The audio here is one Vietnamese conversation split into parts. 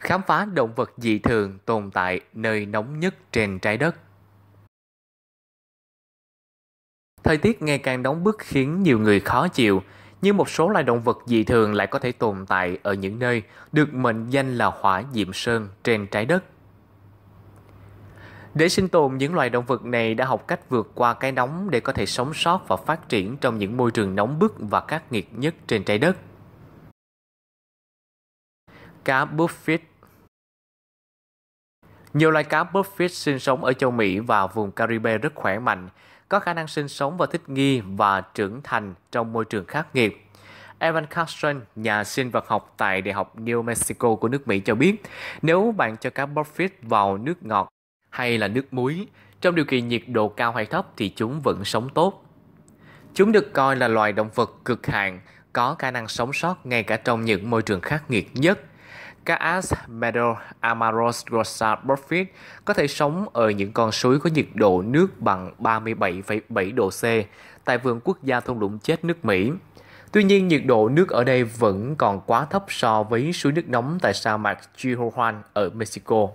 khám phá động vật dị thường tồn tại nơi nóng nhất trên trái đất. Thời tiết ngày càng nóng bức khiến nhiều người khó chịu, nhưng một số loài động vật dị thường lại có thể tồn tại ở những nơi được mệnh danh là hỏa diệm sơn trên trái đất. Để sinh tồn, những loài động vật này đã học cách vượt qua cái nóng để có thể sống sót và phát triển trong những môi trường nóng bức và khắc nghiệt nhất trên trái đất cá buffet. Nhiều loài cá buffet sinh sống ở châu Mỹ và vùng Caribe rất khỏe mạnh, có khả năng sinh sống và thích nghi và trưởng thành trong môi trường khắc nghiệt. Evan Carson, nhà sinh vật học tại Đại học New Mexico của nước Mỹ cho biết, nếu bạn cho cá buffet vào nước ngọt hay là nước muối, trong điều kiện nhiệt độ cao hay thấp thì chúng vẫn sống tốt. Chúng được coi là loài động vật cực hạn, có khả năng sống sót ngay cả trong những môi trường khắc nghiệt nhất – các ants meadow Amaros rosa buffet có thể sống ở những con suối có nhiệt độ nước bằng 37,7 độ C tại vườn quốc gia thung lũng chết nước Mỹ. Tuy nhiên, nhiệt độ nước ở đây vẫn còn quá thấp so với suối nước nóng tại sa mạc Chihuahuan ở Mexico.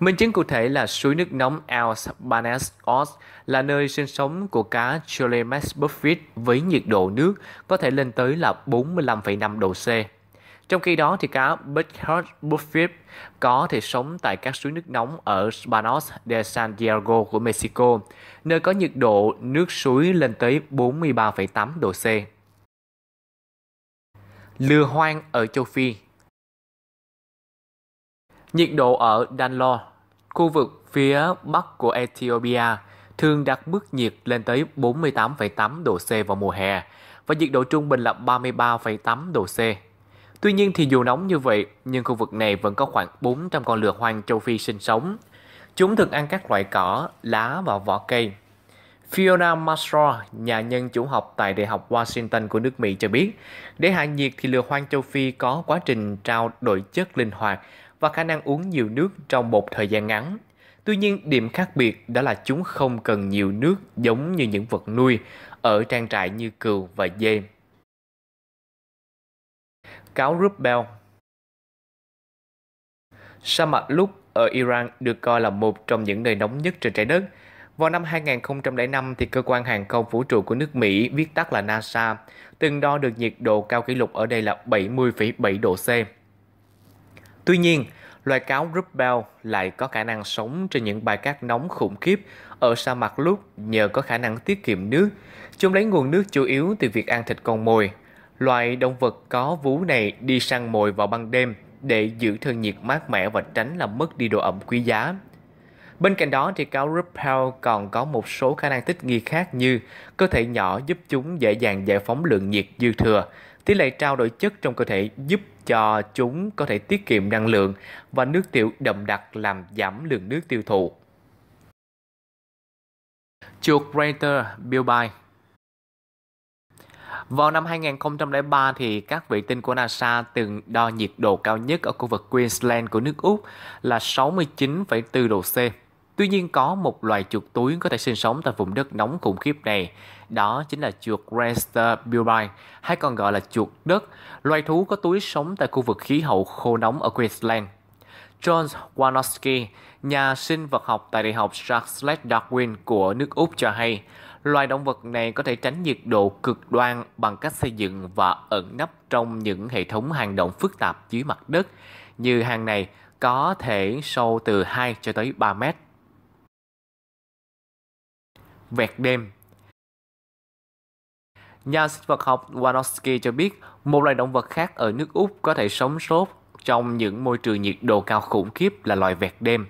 Minh chứng cụ thể là suối nước nóng El Banes Oz là nơi sinh sống của cá cholemes buffet với nhiệt độ nước có thể lên tới là 45,5 độ C. Trong khi đó thì cá Butthurt buffet có thể sống tại các suối nước nóng ở Spanos de San Diego của Mexico, nơi có nhiệt độ nước suối lên tới 43,8 độ C. Lừa hoang ở châu Phi Nhiệt độ ở Danlo, khu vực phía bắc của Ethiopia, thường đạt mức nhiệt lên tới 48,8 độ C vào mùa hè và nhiệt độ trung bình là 33,8 độ C Tuy nhiên thì dù nóng như vậy, nhưng khu vực này vẫn có khoảng 400 con lừa hoang châu Phi sinh sống. Chúng thường ăn các loại cỏ, lá và vỏ cây. Fiona Mastro, nhà nhân chủ học tại Đại học Washington của nước Mỹ cho biết, để hạ nhiệt thì lừa hoang châu Phi có quá trình trao đổi chất linh hoạt và khả năng uống nhiều nước trong một thời gian ngắn. Tuy nhiên, điểm khác biệt đó là chúng không cần nhiều nước giống như những vật nuôi ở trang trại như cừu và dê cáo Rubel. Sa mạc lúc ở Iran được coi là một trong những nơi nóng nhất trên trái đất. Vào năm 2005 thì cơ quan hàng không vũ trụ của nước Mỹ, viết tắt là NASA, từng đo được nhiệt độ cao kỷ lục ở đây là 70,7 độ C. Tuy nhiên, loài cáo Rubel lại có khả năng sống trên những bãi cát nóng khủng khiếp ở sa mạc lúc nhờ có khả năng tiết kiệm nước. Chúng lấy nguồn nước chủ yếu từ việc ăn thịt con mồi, Loài động vật có vú này đi săn mồi vào ban đêm để giữ thân nhiệt mát mẻ và tránh làm mất đi độ ẩm quý giá. Bên cạnh đó thì cáo Ruppel còn có một số khả năng thích nghi khác như cơ thể nhỏ giúp chúng dễ dàng giải phóng lượng nhiệt dư thừa, tỷ lệ trao đổi chất trong cơ thể giúp cho chúng có thể tiết kiệm năng lượng và nước tiểu đậm đặc làm giảm lượng nước tiêu thụ. Chuột Greater Bilby vào năm 2003 thì các vệ tinh của NASA từng đo nhiệt độ cao nhất ở khu vực Queensland của nước Úc là 69,4 độ C. Tuy nhiên có một loài chuột túi có thể sinh sống tại vùng đất nóng khủng khiếp này, đó chính là chuột Rester Bilby, hay còn gọi là chuột đất, loài thú có túi sống tại khu vực khí hậu khô nóng ở Queensland. John Wanowski, nhà sinh vật học tại Đại học Charles Darwin của nước Úc cho hay, Loài động vật này có thể tránh nhiệt độ cực đoan bằng cách xây dựng và ẩn nấp trong những hệ thống hang động phức tạp dưới mặt đất, như hang này có thể sâu từ 2 cho tới 3 mét. Vẹt đêm Nhà sinh vật học Wanowski cho biết, một loài động vật khác ở nước Úc có thể sống sót trong những môi trường nhiệt độ cao khủng khiếp là loài vẹt đêm.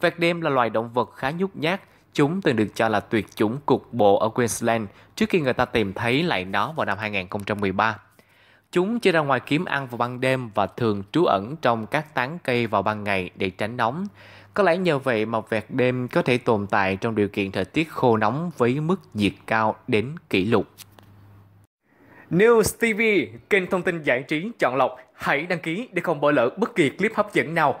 Vẹt đêm là loài động vật khá nhút nhát, Chúng từng được cho là tuyệt chủng cục bộ ở Queensland trước khi người ta tìm thấy lại nó vào năm 2013. Chúng chỉ ra ngoài kiếm ăn vào ban đêm và thường trú ẩn trong các tán cây vào ban ngày để tránh nóng. Có lẽ nhờ vậy mà vẹt đêm có thể tồn tại trong điều kiện thời tiết khô nóng với mức nhiệt cao đến kỷ lục. News TV, kênh thông tin giải trí chọn lọc. Hãy đăng ký để không bỏ lỡ bất kỳ clip hấp dẫn nào.